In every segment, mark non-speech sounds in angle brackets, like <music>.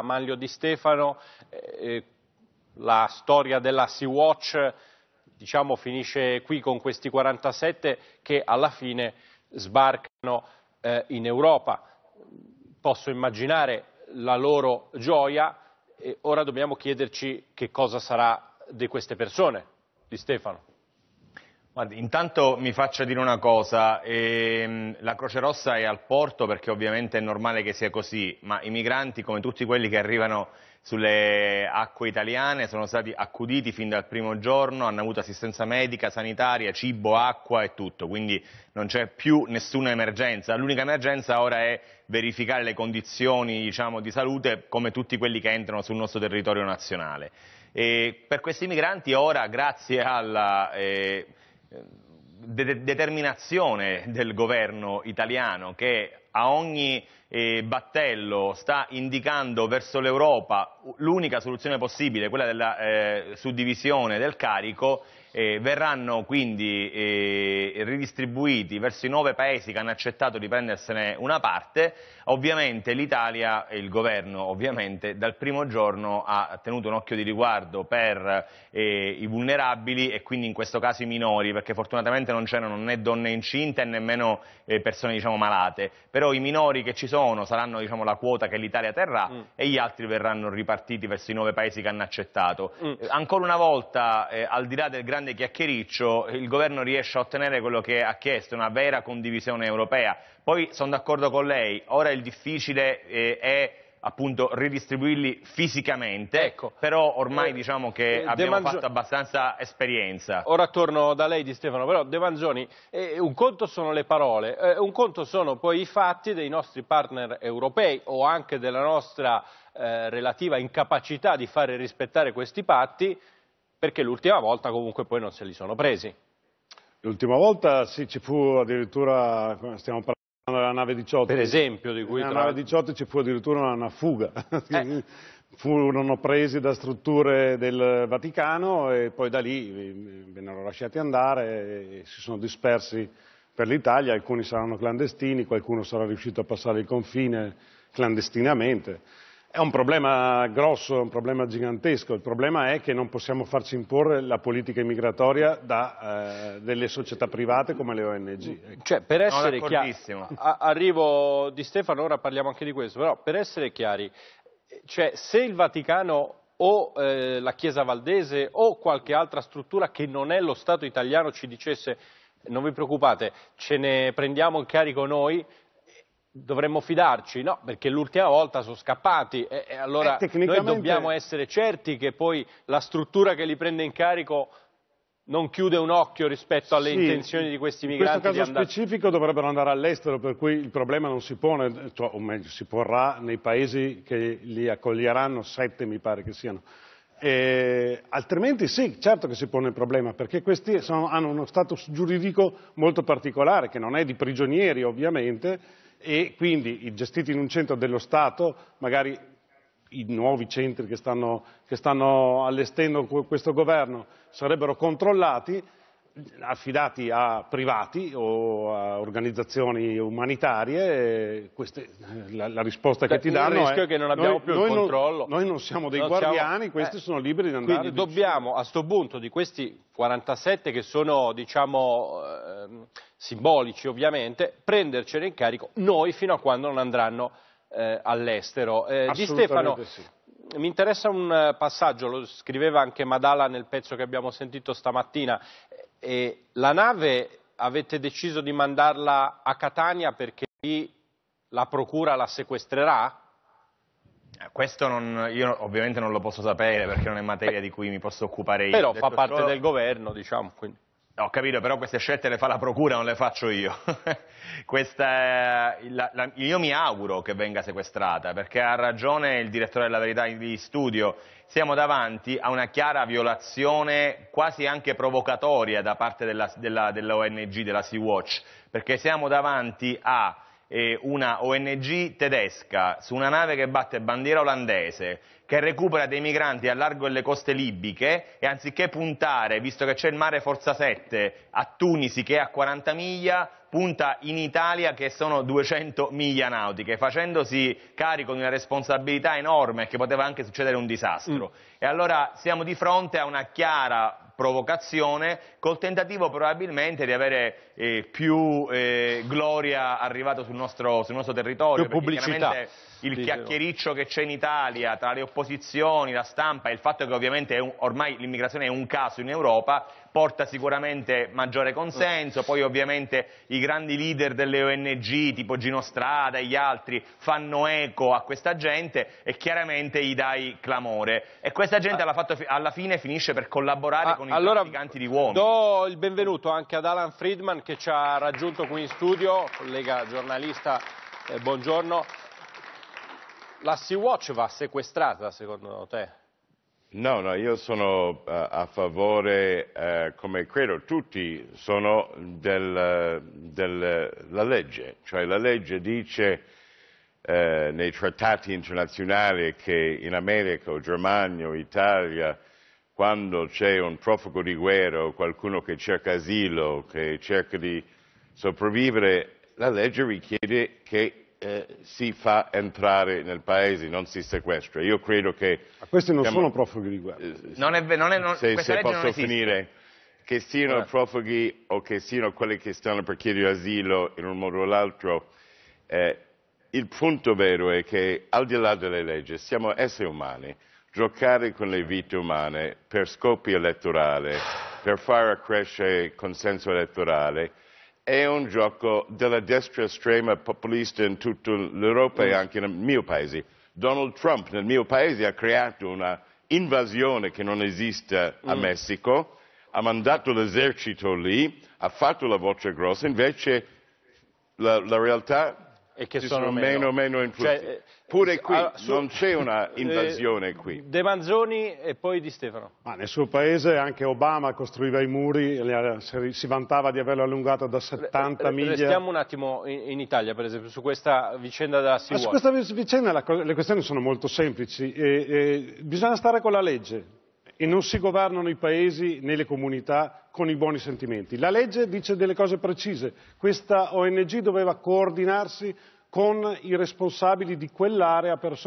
Amalio Di Stefano, eh, eh, la storia della Sea-Watch diciamo, finisce qui con questi 47 che alla fine sbarcano eh, in Europa. Posso immaginare la loro gioia e ora dobbiamo chiederci che cosa sarà di queste persone, di Stefano. Guardi, intanto mi faccia dire una cosa, ehm, la Croce Rossa è al porto perché ovviamente è normale che sia così, ma i migranti, come tutti quelli che arrivano sulle acque italiane, sono stati accuditi fin dal primo giorno, hanno avuto assistenza medica, sanitaria, cibo, acqua e tutto, quindi non c'è più nessuna emergenza. L'unica emergenza ora è verificare le condizioni diciamo, di salute come tutti quelli che entrano sul nostro territorio nazionale. E per questi migranti ora, grazie alla... Eh, de- determinazione del governo italiano che a ogni eh, battello sta indicando verso l'Europa l'unica soluzione possibile, quella della eh, suddivisione del carico, eh, verranno quindi eh, ridistribuiti verso i nove paesi che hanno accettato di prendersene una parte, ovviamente l'Italia e il governo ovviamente dal primo giorno ha tenuto un occhio di riguardo per eh, i vulnerabili e quindi in questo caso i minori, perché fortunatamente non c'erano né donne incinte né nemmeno eh, persone diciamo, malate, però i minori che ci sono saranno diciamo, la quota che l'Italia terrà mm. e gli altri verranno ripartiti verso i nove paesi che hanno accettato. Mm. Eh, ancora una volta, eh, al di là del grande grande chiacchiericcio il governo riesce a ottenere quello che ha chiesto, una vera condivisione europea. Poi sono d'accordo con lei, ora il difficile eh, è appunto ridistribuirli fisicamente, ecco. però ormai eh, diciamo che eh, abbiamo Manzio... fatto abbastanza esperienza. Ora torno da lei Di Stefano, però De Manzoni, eh, un conto sono le parole, eh, un conto sono poi i fatti dei nostri partner europei o anche della nostra eh, relativa incapacità di fare rispettare questi patti, perché l'ultima volta comunque poi non se li sono presi. L'ultima volta sì, ci fu addirittura, stiamo parlando della nave 18. Per esempio, di cui... Nella tra... nave 18 ci fu addirittura una fuga. <laughs> Eh. Furono presi da strutture del Vaticano e poi da lì eh, vennero lasciati andare e si sono dispersi per l'Italia. Alcuni saranno clandestini, qualcuno sarà riuscito a passare il confine clandestinamente. È un problema grosso, è un problema gigantesco, il problema è che non possiamo farci imporre la politica immigratoria da eh, delle società private come le ONG. Mm. Ecco. Cioè, per essere chiari, arrivo di Stefano, ora parliamo anche di questo, però per essere chiari, cioè, se il Vaticano o eh, la Chiesa Valdese o qualche altra struttura che non è lo Stato italiano ci dicesse non vi preoccupate, ce ne prendiamo in carico noi, dovremmo fidarci, no? Perché l'ultima volta sono scappati e, e allora eh, tecnicamente... noi dobbiamo essere certi che poi la struttura che li prende in carico non chiude un occhio rispetto alle sì, intenzioni di questi migranti. In questo caso andare... specifico dovrebbero andare all'estero, per cui il problema non si pone, cioè, o meglio, si porrà nei paesi che li accoglieranno, sette mi pare che siano. E, altrimenti sì, certo che si pone il problema, perché questi sono, hanno uno status giuridico molto particolare, che non è di prigionieri ovviamente, e quindi gestiti in un centro dello Stato, magari i nuovi centri che stanno, che stanno allestendo questo governo sarebbero controllati affidati a privati o a organizzazioni umanitarie, queste, la, la, risposta che ti danno è che non abbiamo noi, più noi il controllo. Non, noi non siamo dei non guardiani, siamo, eh. questi eh, sono liberi di andare. Quindi dobbiamo, a questo punto, di questi 47 che sono, diciamo, eh, simbolici ovviamente, prendercene in carico noi fino a quando non andranno eh, all'estero. Eh, di Stefano, sì mi interessa un eh, passaggio, lo scriveva anche Madala nel pezzo che abbiamo sentito stamattina, e la nave avete deciso di mandarla a Catania perché lì la procura la sequestrerà? Eh, questo non, io ovviamente non lo posso sapere perché non è materia di cui mi posso occupare io. Però Detto fa parte solo... del governo, diciamo. Quindi. Ho capito, però queste scelte le fa la procura, non le faccio io. <laughs> Questa, eh, la, la, io mi auguro che venga sequestrata, perché ha ragione il direttore della verità di studio. Siamo davanti a una chiara violazione quasi anche provocatoria da parte dell'ONG, della, della, dell della Sea-Watch, perché siamo davanti a eh, una ONG tedesca su una nave che batte bandiera olandese, che recupera dei migranti a largo delle coste libiche e anziché puntare, visto che c'è il mare Forza 7, a Tunisi che è a 40 miglia, punta in Italia che sono 200 miglia nautiche, facendosi carico di una responsabilità enorme che poteva anche succedere un disastro. Mm. E allora siamo di fronte a una chiara provocazione, col tentativo probabilmente di avere eh, più eh, gloria arrivata sul nostro, sul nostro territorio. Più pubblicità il Dice chiacchiericcio che c'è in Italia tra le opposizioni, la stampa e il fatto che ovviamente un, ormai l'immigrazione è un caso in Europa porta sicuramente maggiore consenso, poi ovviamente i grandi leader delle ONG tipo Gino Strada e gli altri fanno eco a questa gente e chiaramente gli dai clamore e questa gente ah. alla, alla, fine finisce per collaborare ah, con allora, i giganti di uomini. Do il benvenuto anche ad Alan Friedman che ci ha raggiunto qui in studio, collega giornalista, eh, buongiorno. La Sea-Watch va sequestrata, secondo te? No, no, io sono eh, a favore, eh, come credo tutti, sono della del, legge. Cioè la legge dice eh, nei trattati internazionali che in America, o Germania, o Italia, quando c'è un profugo di guerra o qualcuno che cerca asilo, che cerca di sopravvivere, la legge richiede che eh, si fa entrare nel paese, non si sequestra. Io credo che... Ma questi non siamo, sono profughi di guerra. Eh, non è, non è, non, se, se posso finire, che siano allora. profughi o che siano quelli che stanno per chiedere asilo in un modo o l'altro, eh, il punto vero è che al di là delle leggi siamo esseri umani, giocare con le vite umane per scopi elettorali, per far accrescere consenso elettorale, è un gioco della destra estrema populista in tutta l'Europa e mm. anche nel mio paese. Donald Trump nel mio paese ha creato un'invasione che non esiste a mm. Messico, ha mandato l'esercito lì, ha fatto la voce grossa, invece la, la realtà e che sono, sono, meno, meno cioè, influenti. Cioè, Pure qui ah, su, non c'è una <laughs> eh, invasione eh, qui. De Manzoni e poi Di Stefano. Ma nel suo paese anche Obama costruiva i muri, si vantava di averlo allungato da 70 re, miglia. Restiamo un attimo in, in, Italia, per esempio, su questa vicenda della Sea Su questa vicenda la, le questioni sono molto semplici. E, e bisogna stare con la legge e non si governano i paesi né le comunità con i buoni sentimenti. La legge dice delle cose precise. Questa ONG doveva coordinarsi con i responsabili di quell'area per,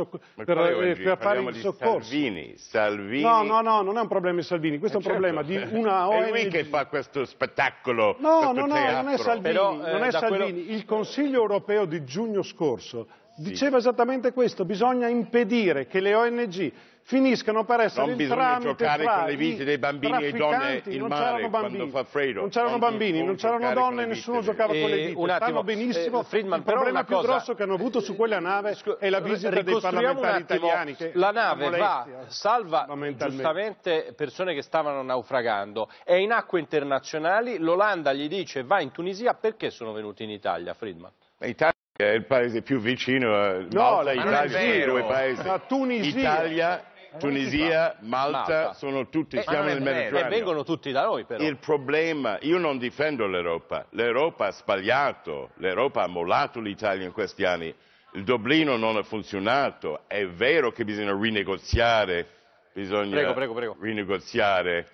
per, eh, per fare il soccorso. Salvini, Salvini. No, no, no, non è un problema di Salvini, questo eh è un eh, certo. problema di <laughs> una ONG. È lui che fa questo spettacolo. No, questo no, no, non è Salvini. Però, eh, non è Salvini. Quello... Il Consiglio europeo di giugno scorso diceva esattamente questo, bisogna impedire che le ONG finiscano per essere non il tramite giocare fra con le vite dei bambini e donne in mare bambini, fa freddo non c'erano bambini non c'erano donne nessuno giocava con le eh, vite sanno eh, benissimo eh, Friedman, il problema più cosa... grosso che hanno avuto su quella nave è la visita eh, dei parlamentari italiani la nave molestia, va salva giustamente persone che stavano naufragando è in acque internazionali l'Olanda gli dice va in Tunisia perché sono venuti in Italia Friedman Italia è il paese più vicino, no, Malta, Italia, sono due paesi. La Tunisia, Italia eh, Tunisia, Malta, Malta, sono tutti, eh, siamo nel Mediterraneo. E eh, vengono tutti da noi però. Il problema, io non difendo l'Europa, l'Europa ha sbagliato, l'Europa ha mollato l'Italia in questi anni, il Dublino non ha funzionato, è vero che bisogna rinegoziare, bisogna prego, prego, prego. rinegoziare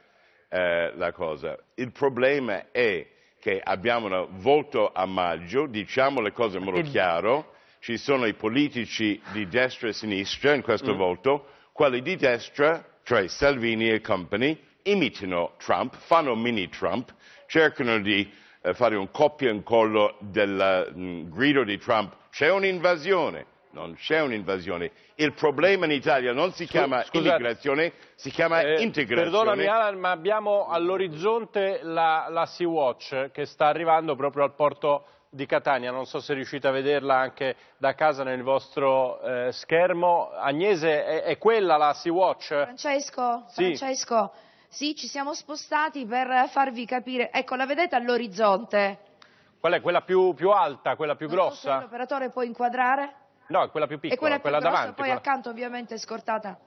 eh, la cosa. Il problema è che abbiamo un voto a maggio, diciamo le cose in modo eh, chiaro, ci sono i politici di destra e sinistra in questo mm. voto, quelli di destra, cioè Salvini e compagni, imitano Trump, fanno mini Trump, cercano di eh, fare un coppia e incollo del mm, grido di Trump c'è un'invasione, non c'è un'invasione. Il problema in Italia non si chiama Scusate, immigrazione, si chiama eh, integrazione. Perdonami Alan, ma abbiamo all'orizzonte la, la Sea-Watch che sta arrivando proprio al porto di Catania, non so se riuscite a vederla anche da casa nel vostro eh, schermo. Agnese, è, è, quella la Sea Watch? Francesco, sì. Francesco, sì, ci siamo spostati per farvi capire. Ecco, la vedete all'orizzonte? Qual è quella più, più, alta, quella più non grossa? So l'operatore può inquadrare? No, è quella più piccola, e quella, più quella grossa, davanti. poi quella... accanto ovviamente è scortata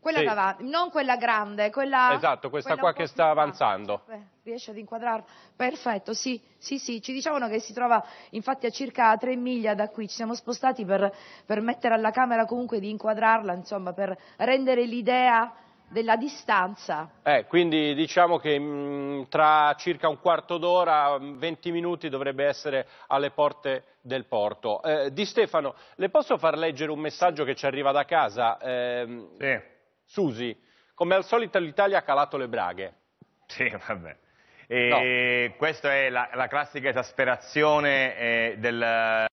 quella sì. davanti, non quella grande, quella... Esatto, questa quella qua che sta avanzando. Beh, riesce ad inquadrarla? Perfetto, sì, sì, sì, ci dicevano che si trova infatti a circa 3 miglia da qui, ci siamo spostati per, per mettere alla camera comunque di inquadrarla, insomma, per rendere l'idea della distanza. Eh, quindi diciamo che mh, mm, tra circa un quarto d'ora, 20 mm, minuti dovrebbe essere alle porte del porto. Eh, di Stefano, le posso far leggere un messaggio che ci arriva da casa? Eh, sì. Susi, come al solito l'Italia ha calato le braghe. Sì, vabbè. No. Questa è la, la classica esasperazione eh, del,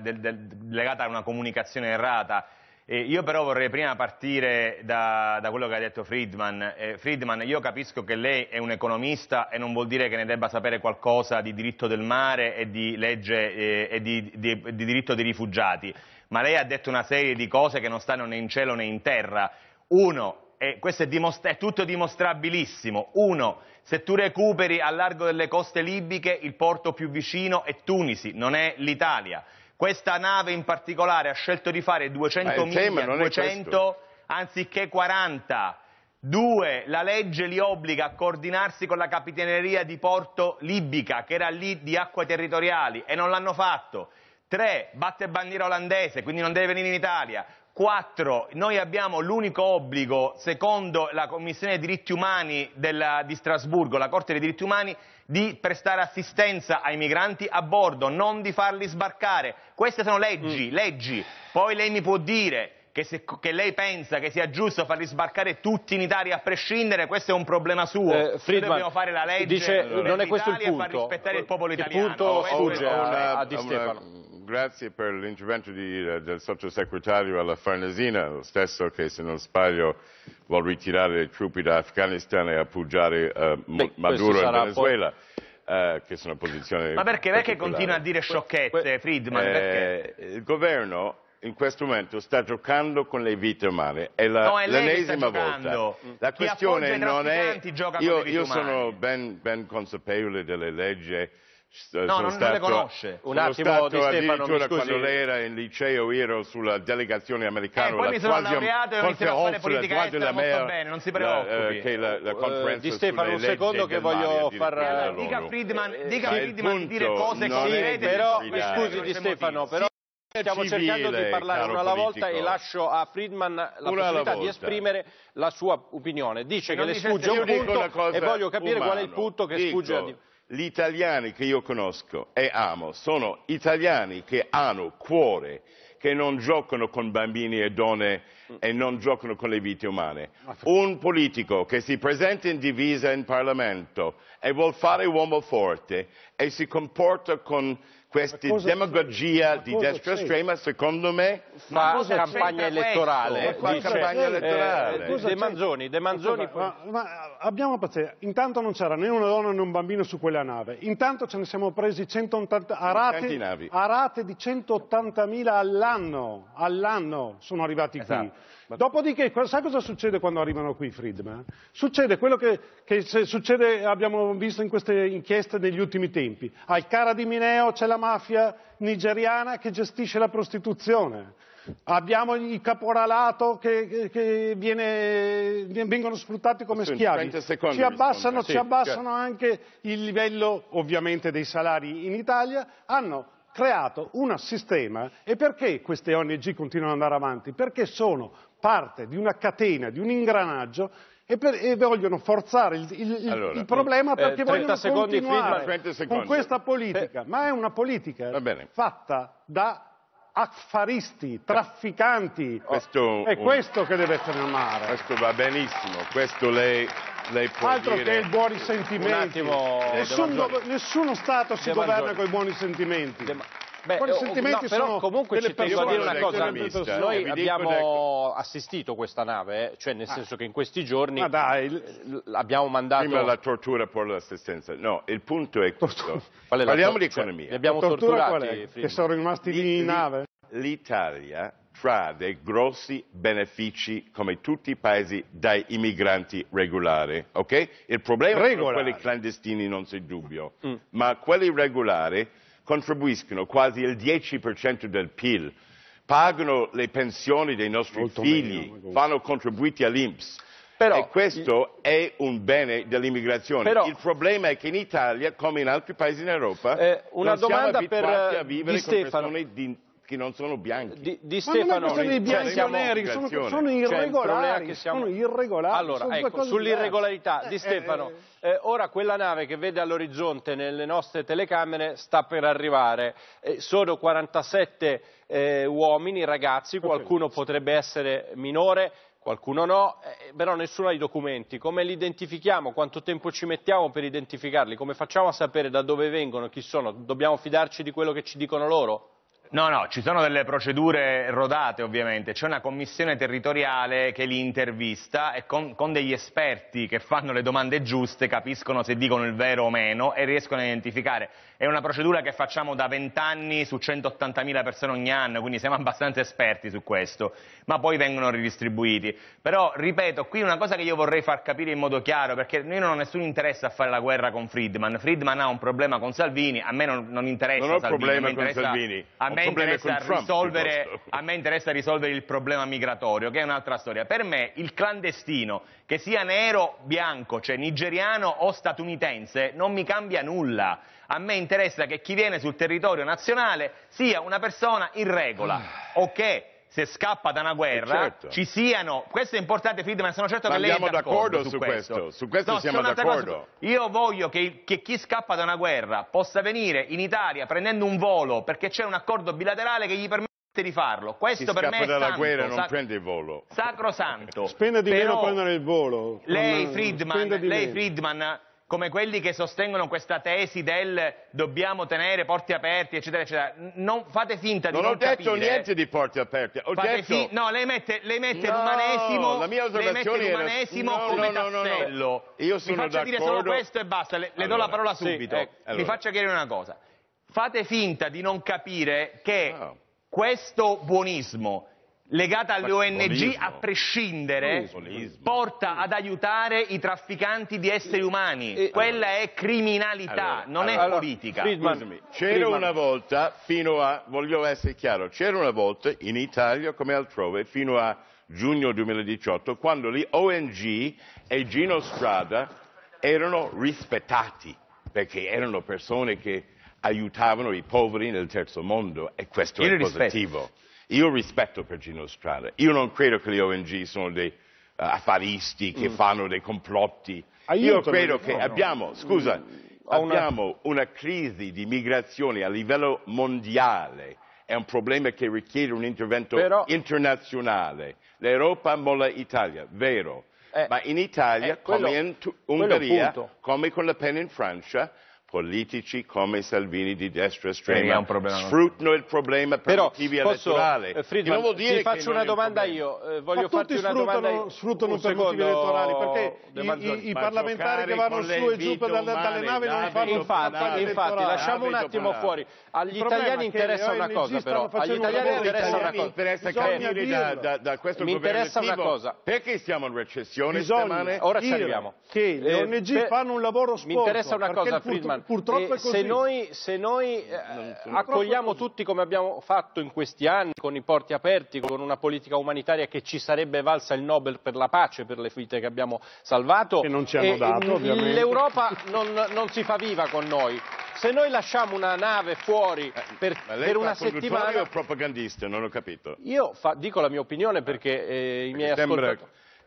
del, del, legata a una comunicazione errata. Eh, io però vorrei prima partire da, da quello che ha detto Friedman. Eh, Friedman, io capisco che lei è un economista e non vuol dire che ne debba sapere qualcosa di diritto del mare e di legge eh, e di, di, di diritto dei rifugiati, ma lei ha detto una serie di cose che non stanno né in cielo né in terra uno, e questo è, dimostra- è tutto dimostrabilissimo, uno, se tu recuperi a largo delle coste libiche il porto più vicino è Tunisi, non è l'Italia. Questa nave in particolare ha scelto di fare 200 miglia, 200 anziché 40. Due, la legge li obbliga a coordinarsi con la capitaneria di porto libica, che era lì di acque territoriali, e non l'hanno fatto. Tre, batte bandiera olandese, quindi non deve venire in Italia. Quattro, Noi abbiamo l'unico obbligo, secondo la Commissione dei diritti umani della, di Strasburgo, la Corte dei diritti umani, di prestare assistenza ai migranti a bordo, non di farli sbarcare. Queste sono leggi, mm. leggi. Poi lei mi può dire che, se, che, lei pensa che sia giusto farli sbarcare tutti in Italia a prescindere, questo è un problema suo. Eh, Friedman, dobbiamo fare la legge dice, non è questo il punto. e far rispettare il popolo italiano. Il punto sfugge a, a Di Stefano. Una, grazie per l'intervento eh, del sottosegretario alla Farnesina, lo stesso che se non sbaglio vuole ritirare le truppe da Afghanistan e appoggiare uh, Beh, Maduro in Venezuela. Eh, che sono posizioni. Ma perché, perché continua a dire sciocchezze, que, Friedman? Eh, il governo in questo momento sta giocando con le vite umane. È la, no, l'ennesima volta. La Chi questione non è. Io, io sono ben, ben, consapevole delle leggi. Eh. No, non, stato, non, le conosce. Un attimo stato di Stefano, mi scusi. quando lei era in liceo ero sulla delegazione americana. Eh, poi mi sono laureato e ho iniziato a fare politica estera molto mea, bene, non si preoccupi. La, eh, la, la uh, di Stefano un secondo che voglio far... Dica Friedman, dica Friedman di dire cose concrete. Però, scusi di Stefano, però... Stiamo civile, cercando di parlare una alla politico. volta e lascio a Friedman la una possibilità di esprimere la sua opinione. Dice non che le sfugge un punto e voglio capire umano. qual è il punto che dico, sfugge a di... Gli italiani che io conosco e amo sono italiani che hanno cuore, che non giocano con bambini e donne e non giocano con le vite umane. Un politico che si presenta in divisa in Parlamento e vuol fare uomo forte e si comporta con questa demagogia di destra estrema, secondo me, fa campagna elettorale. Fa campagna eh, eh, elettorale. Eh, De Manzoni, De Manzoni. Ma, ma abbiamo pazienza. Intanto non c'era né una donna né un bambino su quella nave. Intanto ce ne siamo presi 180 a rate, a rate di 180.000 all'anno. All'anno sono arrivati qui. Esatto. Dopodiché, sa cosa succede quando arrivano qui i Friedman? Succede quello che, che succede, abbiamo visto in queste inchieste negli ultimi tempi. Al Cara di Mineo c'è la mafia nigeriana che gestisce la prostituzione. Abbiamo il caporalato che, che, viene, vengono sfruttati come schiavi. Ci abbassano, sì, ci abbassano certo. anche il livello ovviamente dei salari in Italia. Hanno creato un sistema e perché queste ONG continuano ad andare avanti? Perché sono parte di una catena, di un ingranaggio e, per, e, vogliono forzare il, il, allora, il problema eh, perché eh, vogliono continuare con questa politica, eh. ma è una politica fatta da affaristi, trafficanti, questo, è un... questo che deve fermare. Questo va benissimo, questo lei lei può Altro dire... che i buoni sentimenti. Nessun, nessuno Stato si governa con i buoni sentimenti. De... Beh, Quali oh, oh, sentimenti no, però comunque ci tengo a dire una cosa, mista, noi eh, abbiamo ecco. assistito questa nave, eh, cioè nel ah. senso ah. che in questi giorni Ma dai, abbiamo mandato... Prima la tortura poi l'assistenza, no, il punto è questo, parliamo di cioè, economia. Cioè, li abbiamo torturati. Che sono rimasti lì in nave? L'Italia frode, grossi benefici come tutti i paesi dai immigranti regolari, okay? Il problema è che quelli clandestini, non c'è dubbio, mm. ma quelli regolari contribuiscono quasi il 10% del PIL, pagano le pensioni dei nostri Molto figli, meno. Eh, fanno contributi all'Inps. Però, e questo è un bene dell'immigrazione. il problema è che in Italia, come in altri paesi in Europa, eh, una domanda per, di Stefano. Di, che non sono bianchi. Di, di Stefano, ma non è bianchi, cioè, sono, neri, sono, sono cioè, irregolari, cioè, siamo... sono irregolari. Allora, ecco, sull'irregolarità di Stefano, eh eh, eh, eh, ora quella nave che vede all'orizzonte nelle nostre telecamere sta per arrivare, eh, sono 47 eh, uomini, ragazzi, qualcuno okay. potrebbe essere minore, qualcuno no, eh, però nessuno ha i documenti. Come li identifichiamo? Quanto tempo ci mettiamo per identificarli? Come facciamo a sapere da dove vengono, chi sono? Dobbiamo fidarci di quello che ci dicono loro? No, no, ci sono delle procedure rodate ovviamente, c'è una commissione territoriale che li intervista e con, con, degli esperti che fanno le domande giuste capiscono se dicono il vero o meno e riescono a identificare è una procedura che facciamo da 20 anni su 180.000 persone ogni anno, quindi siamo abbastanza esperti su questo, ma poi vengono ridistribuiti. Però, ripeto, qui una cosa che io vorrei far capire in modo chiaro, perché io non ho nessun interesse a fare la guerra con Friedman. Friedman ha un problema con Salvini, a me non, non interessa non Salvini, problema con Salvini. a me interessa risolvere il problema migratorio, che è un'altra storia. Per me il clandestino che sia nero, bianco, cioè nigeriano o statunitense, non mi cambia nulla. A me interessa che chi viene sul territorio nazionale sia una persona in regola ah. o che se scappa da una eh, guerra certo. ci siano questo è importante Friedman sono certo ma che lei è d'accordo, d'accordo su questo. questo su questo no, siamo d'accordo io voglio che, che, chi scappa da una guerra possa venire in Italia prendendo un volo perché c'è un accordo bilaterale che gli permette di farlo. Questo per me è dalla santo, guerra, non prende il volo. Sacrosanto. <laughs> Spende di Però meno prendere il volo. Lei Friedman, lei Friedman, come quelli che sostengono questa tesi del dobbiamo tenere porti aperti, eccetera, eccetera, non fate finta di non, non capire. Non ho detto niente di porti aperti. Ho fate detto... Fi... No, lei mette, lei mette no, l'umanesimo, la mia lei mette l'umanesimo era... no, come no, tassello. Io sono Mi faccia dire solo questo e basta, le, allora, do la parola subito. Sì, eh, ecco, allora. Mi faccia chiedere una cosa. Fate finta di non capire che... Oh questo buonismo legato alle ONG a prescindere buonismo. porta ad aiutare i trafficanti di esseri umani. E, Quella allora. è criminalità, allora, non allora, è politica. c'era una volta fino a voglio essere chiaro, c'era una volta in Italia come altrove fino a giugno 2018 quando le ONG e Gino Strada erano rispettati perché erano persone che aiutavano i poveri nel terzo mondo e questo io è positivo. Io rispetto per Gino Strada, io non credo che le ONG sono dei uh, affaristi che mm. fanno dei complotti, Aiutami, ah, io credo che no, abbiamo, no. scusa, mm. abbiamo una... una crisi di migrazione a livello mondiale, è un problema che richiede un intervento Però... internazionale. L'Europa molla l'Italia, vero, eh, ma in Italia, eh, quello, come in Ungheria, come con la pena in Francia, politici come Salvini di destra estrema sfruttano il problema per Però, motivi posso, elettorali. Eh, Friedman, non ti faccio una domanda io, eh, voglio farti una domanda io. sfruttano per motivi elettorali perché eh, i, i, i parlamentari che vanno su e giù dalle, dalle navi non fanno infatti, infatti lasciamo un attimo fuori. Agli italiani interessa una cosa però, agli italiani interessa una cosa. interessa capire da, da, da questo Mi interessa una cosa. Perché siamo in recessione stamane? Ora ci arriviamo. Che le eh, ONG fanno un lavoro sporco. Mi interessa una cosa Friedman purtroppo è così. Se noi, se noi eh, accogliamo tutti come abbiamo fatto in questi anni, con i porti aperti, con una politica umanitaria che ci sarebbe valsa il Nobel per la pace, per le vite che abbiamo salvato, che non ci hanno dato, ovviamente. l'Europa <laughs> non, non si fa viva con noi se noi lasciamo una nave fuori eh, per, per una settimana... Ma lei propagandista, non ho capito. Io fa, dico la mia opinione perché eh, i miei ascoltatori...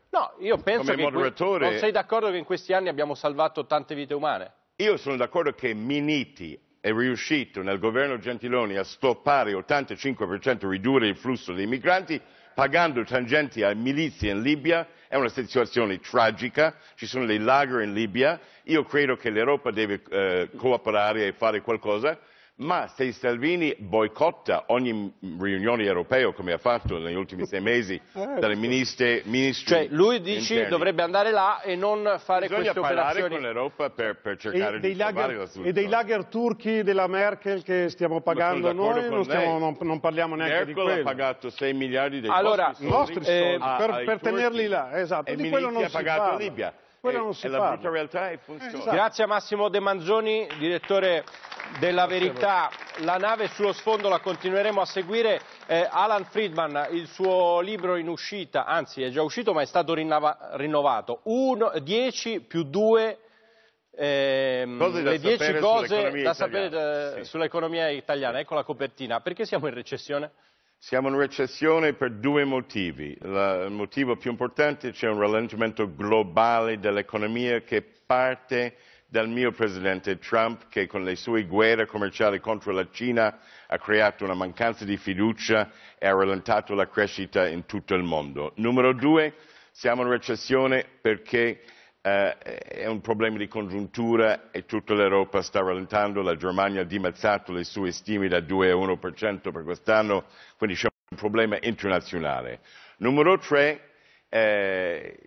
No, io penso Come che... Moderatore... Non sei d'accordo che in questi anni abbiamo salvato tante vite umane? Io sono d'accordo che Miniti è riuscito nel governo Gentiloni a stoppare 85% ridurre il flusso dei migranti pagando tangenti a milizie in Libia, è una situazione tragica, ci sono dei lager in Libia, io credo che l'Europa deve eh, cooperare e fare qualcosa, ma se Salvini boicotta ogni riunione europea, come ha fatto negli ultimi sei mesi, <laughs> eh, dalle ministre, ministri Cioè, lui dici interni, dovrebbe andare là e non fare queste operazioni. Bisogna parlare con l'europa per, per cercare e di trovare la soluzione. E dei lager turchi della Merkel che stiamo pagando noi, non, stiamo, non, non, parliamo neanche Merkel di quello. Merkel ha pagato 6 miliardi dei allora, nostri soldi, eh, per, per tenerli là, esatto, e di quello non ha pagato parla. Libia quella non si e parla. la realtà è questo. Esatto. Grazie a Massimo De Manzoni, direttore della Verità. La nave sullo sfondo la continueremo a seguire. Eh, Alan Friedman, il suo libro in uscita, anzi è già uscito ma è stato rinnova, rinnovato. 10 più 2 ehm, cose le 10 cose da sapere eh, sull'economia Sì. Sull italiana. Ecco la copertina. Perché siamo in recessione? Siamo in recessione per due motivi. La, il motivo più importante è c'è un rallentamento globale dell'economia che parte dal mio presidente Trump che con le sue guerre commerciali contro la Cina ha creato una mancanza di fiducia e ha rallentato la crescita in tutto il mondo. Numero due, siamo in recessione perché eh, eh, è un problema di congiuntura e tutta l'Europa sta rallentando, la Germania ha dimazzato le sue stime da 2 a 1% per quest'anno, quindi c'è un problema internazionale. Numero tre, eh,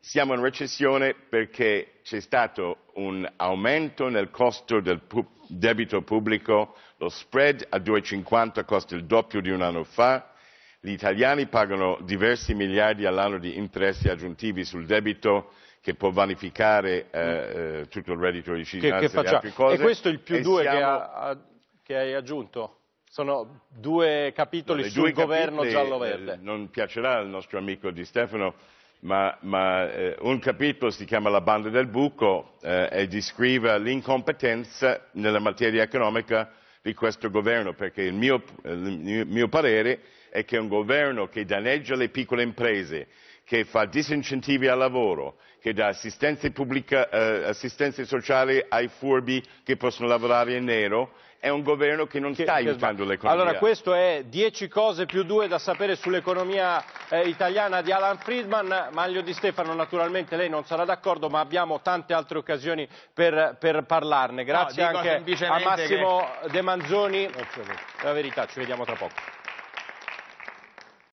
siamo in recessione perché c'è stato un aumento nel costo del pu debito pubblico, lo spread a 2,50 costa il doppio di un anno fa, gli italiani pagano diversi miliardi all'anno di interessi aggiuntivi sul debito, che può vanificare eh, eh, tutto il reddito di cittadinanza e altre cose. E questo è il più e due siamo... che, ha, che hai aggiunto? Sono due capitoli no, sul due governo giallo-verde. Eh, non piacerà al nostro amico Di Stefano, ma, ma eh, un capitolo si chiama La banda del buco eh, e descrive l'incompetenza nella materia economica di questo governo, perché il mio, il mio parere è che un governo che danneggia le piccole imprese, che fa disincentivi al lavoro, che dà assistenza eh, sociale ai furbi che possono lavorare in nero, è un governo che non sta aiutando l'economia. Allora, questo è 10 cose più 2 da sapere sull'economia eh, italiana di Alan Friedman. Maglio Di Stefano, naturalmente lei non sarà d'accordo, ma abbiamo tante altre occasioni per, per parlarne. Grazie no, anche a Massimo che... De Manzoni. La verità, ci vediamo tra poco.